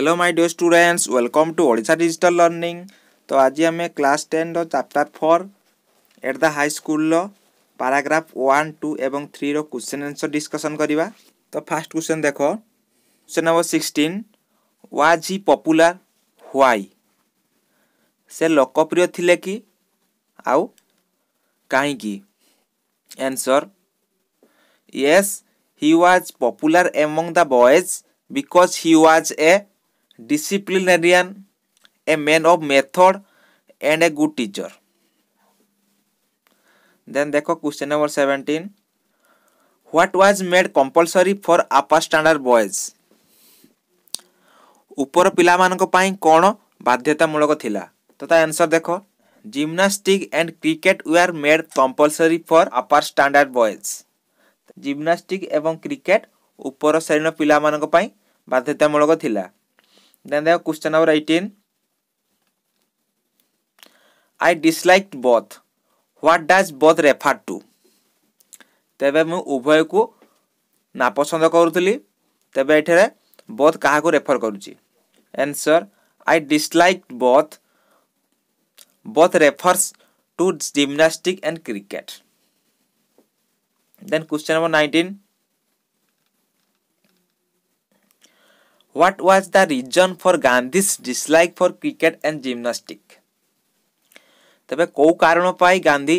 Hello my dear students welcome to Odisha digital learning তো আজি আমি ক্লাস টেন্র chapter four at the high স্কুলর প্যারাগ্রাফ ওয়ান টু এবং থ্রির কোশ্চেন আনসর ডিসকসন করা তো ফার্স্ট কোশ্চেন দেখ question number sixteen was he popular why সে লোকপ্রিয় লে কি আউ কাহিকি answer yes he was popular among the boys because he was a disciplinarian, a man of method, and a good teacher. Then देखो question number seventeen. What was made compulsory for upper standard boys? ଉପର ପିଲାମାନଙ୍କ ପାଇଁ କ'ଣ ବାଧ୍ୟତାମୂଳକ ଥିଲା ତ ତା answer ଦେଖ gymnastic and cricket were made compulsory for upper standard boys gymnastic ଏବଂ କ୍ରିକେଟ୍ ଉପର ଶ୍ରେଣୀର ପିଲାମାନଙ୍କ ପାଇଁ ବାଧ୍ୟତାମୂଳକ ଥିଲା দেন দেখো question number eighteen I dislike both what does both refer to তেবে মু উভয়কু নাপছন্দ করুলি তেবে এঠারে বথ কাহাকু রেফর করুছি answer I dislike both both refers to gymnastic and cricket then question number nineteen What was the reason for Gandhi's dislike for cricket and gymnastics? তবে কেউ কারণ পাই গান্ধী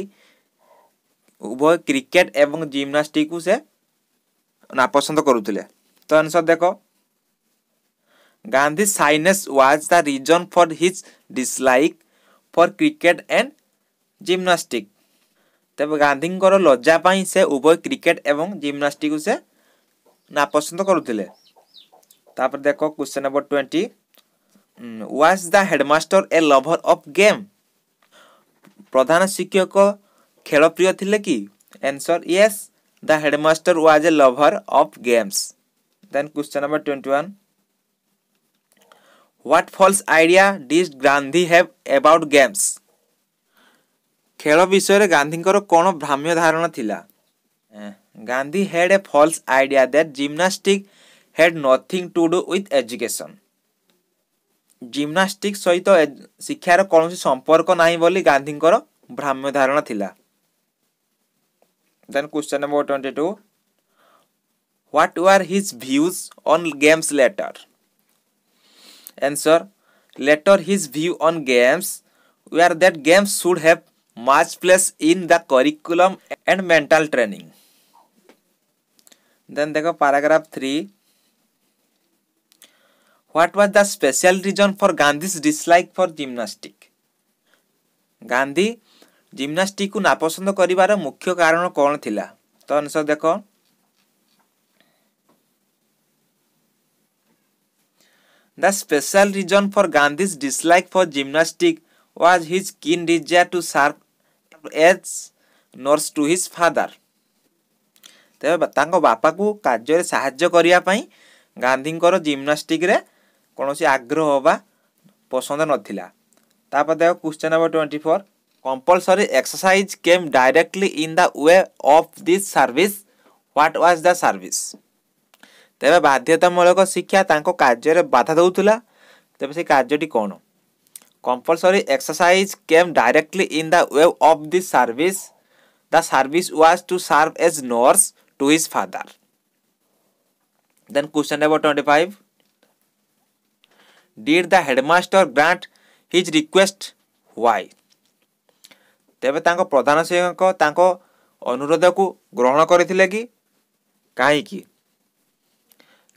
উভয় ক্রিকেট এবং জিমনাস্টিকু সে নাপসন্দ করুলে তো আনসর দেখ Gandhi shyness was the reason for his dislike for cricket and gymnastic তবে গান্ধীঙ্কর লজ্জা পাই সে উভয় ক্রিকেট এবং জিমনাস্টিকু সে নাপসন্দ করুলে ତାପରେ ଦେଖ question number twenty was the headmaster a lover of game ପ୍ରଧାନ ଶିକ୍ଷକ ଖେଳପ୍ରିୟ ଥିଲେ କି answer yes the headmaster was a lover of games then question number twenty one what false idea does Gandhi have about games খেল বিষয়ে গান্ধীঙ্কর কোণ ভ্রাম্য ধারণা লা Gandhi had a false idea that gymnastic had nothing to do with education. Gymnastic ସହିତ ଶିକ୍ଷାର କୌଣସି ସମ୍ପର୍କ ନାହିଁ ବୋଲି ଗାନ୍ଧୀଙ୍କର ଭ୍ରାମ୍ୟ ଧାରଣା ଥିଲା then question number twenty two what were his views on games later answer later his view on games were that games should have much place in the curriculum and mental training. Then they go paragraph What was the special reason for Gandhi's dislike for gymnastic? Gandhi ଜିମ୍ନାଷ୍ଟିକ୍କୁ ନାପସନ୍ଦ କରିବାର ମୁଖ୍ୟ କାରଣ କ'ଣ ଥିଲା ତ answer ଦେଖ the special reason for Gandhi's dislike for gymnastic was his keen desire to serve as nurse to his father ତେବେ ତାଙ୍କ ବାପାକୁ କାର୍ଯ୍ୟରେ ସାହାଯ୍ୟ କରିବା ପାଇଁ ଗାନ୍ଧୀଙ୍କର ଜିମ୍ନାଷ୍ଟିକ୍ରେ କୌଣସି ଆଗ୍ରହ ବା ପସନ୍ଦ ନଥିଲା ତାପରେ ଦେଖ question number twenty four compulsory exercise came directly in the way of this service what was the service ତେବେ ବାଧ୍ୟତାମୂଳକ ଶିକ୍ଷା ତାଙ୍କ କାର୍ଯ୍ୟରେ ବାଧା ଦେଉଥିଲା ତେବେ ସେ କାର୍ଯ୍ୟଟି କ'ଣ compulsory exercise came directly in the way of this service the service was to serve as nurse to his father then question number twenty five did the headmaster grant his request why ତେବେ ତାଙ୍କ ପ୍ରଧାନ ଶିକ୍ଷକ ତାଙ୍କ ଅନୁରୋଧକୁ ଗ୍ରହଣ କରିଥିଲେ କି କାହିଁକି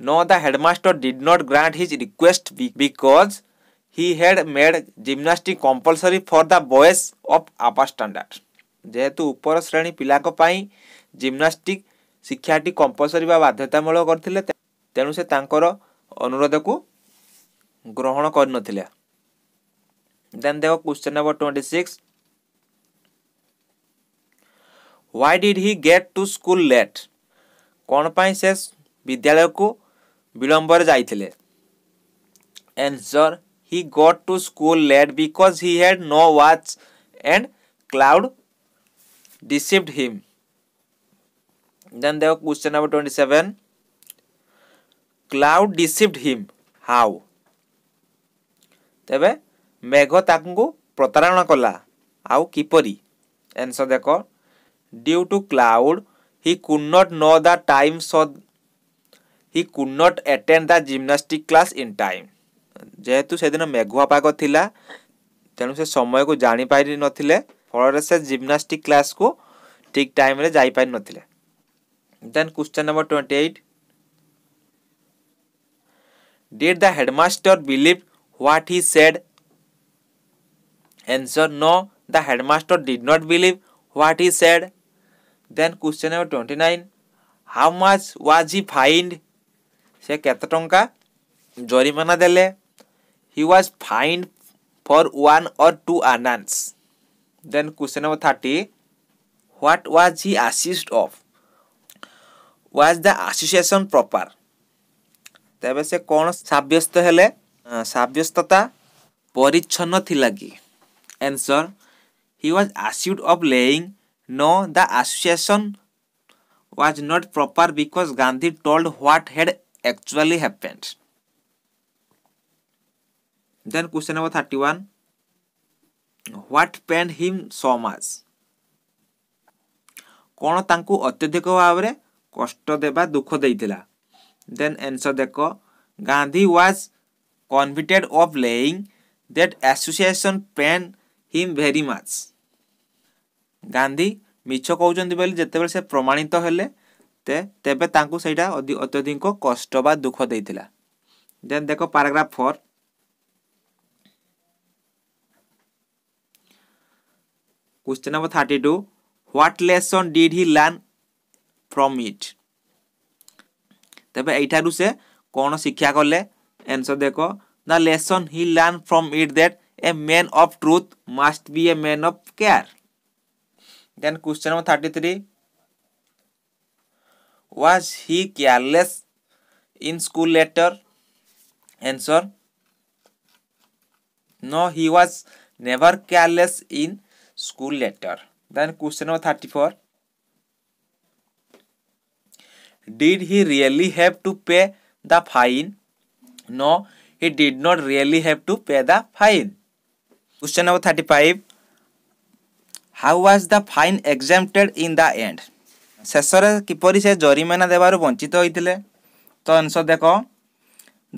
no the headmaster did not grant his request because he had made gymnastic compulsory for the boys of upper standard যেহেতু উপর শ্রেণী পিলাঙ্ক পাই জিমনাস্টিক শিক্ষাটি কম্পলসরি বা বাধ্যতামূলক করে তেণু সে তাঁর অনুরোধকু ଗ୍ରହଣ କରିନଥିଲା ଦେନ୍ ଦେଖ question number twenty six why did he get to school late କ'ଣ ପାଇଁ ସେ ବିଦ୍ୟାଳୟକୁ ବିଳମ୍ବରେ ଯାଇଥିଲେ answer he got to school late because he had no watch and cloud deceived him then ଦେଖ question number twenty seven cloud deceived him how ତେବେ ମେଘ ତାଙ୍କୁ ପ୍ରତାରଣା କଲା ଆଉ କିପରି ଆନ୍ସର୍ ଦେଖ due to cloud he could not know the time so he could not attend the gymnastic class in time ଯେହେତୁ ସେଦିନ ମେଘୁଆ ପାଗ ଥିଲା ତେଣୁ ସେ ସମୟକୁ ଜାଣିପାରି ନଥିଲେ ଫଳରେ ସେ ଜିମ୍ନାଷ୍ଟିକ୍ କ୍ଲାସ୍କୁ ଠିକ୍ ଟାଇମ୍ରେ ଯାଇପାରି ନଥିଲେ then question number twenty eight did the headmaster believe what he said? Answer No, the headmaster did not believe what he said. Then question number 29. How much was he fined? se keta tonka jorimana dele he was fined for one or two announce then question number 30 what was he assessed of was the association proper तेबे से कोन सब्यस्त हेले ସାବ୍ୟସ୍ତତା ପରିଚ୍ଛନ୍ନ ଥିଲା କି answer he was accused of lying no the association was not proper because Gandhi told what had actually happened then question number thirty one what pain him so much କ'ଣ ତାଙ୍କୁ ଅତ୍ୟଧିକ ଭାବରେ କଷ୍ଟ ଦେବା ଦୁଃଖ ଦେଇଥିଲା ଦେନ୍ ଆନ୍ସର ଦେଖ Gandhi was convicted of lying, that association pained him very much. ଗାନ୍ଧୀ ମିଛ କହୁଛନ୍ତି ବୋଲି ଯେତେବେଳେ ସେ ପ୍ରମାଣିତ ହେଲେ ତେବେ ତାଙ୍କୁ ସେଇଟା ଅତ୍ୟଧିକ କଷ୍ଟ ବା ଦୁଃଖ ଦେଇଥିଲା ଦେନ୍ ଦେଖ paragraph four question number 32 what lesson did he learn from it তবে এইঠারু সে কোন শিক্ষা কলে আনসর দেখো the lesson he learned from it that a man of truth must be a man of care. Then question number 33. Was he careless in school letter? Answer. No, he was never careless in school letter. Then question number 34. Did he really have to pay the fine? No, he did not really have to pay the fine. Question number 35. How was the fine exempted in the end? ଶେଷରେ କିପରି ସେ ଜରିମାନା ଦେବାରୁ ବଞ୍ଚିତ ହୋଇଥିଲେ ତ answer ଦେଖ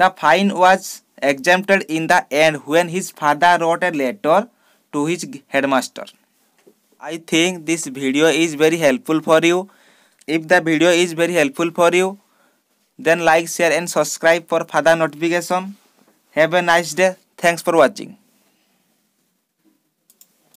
the fine was exempted in the end when his father wrote a letter to his headmaster I think this video is very helpful for you. If the video is very helpful for you, then like, share and subscribe for further notification. Have a nice day. Thanks for watching.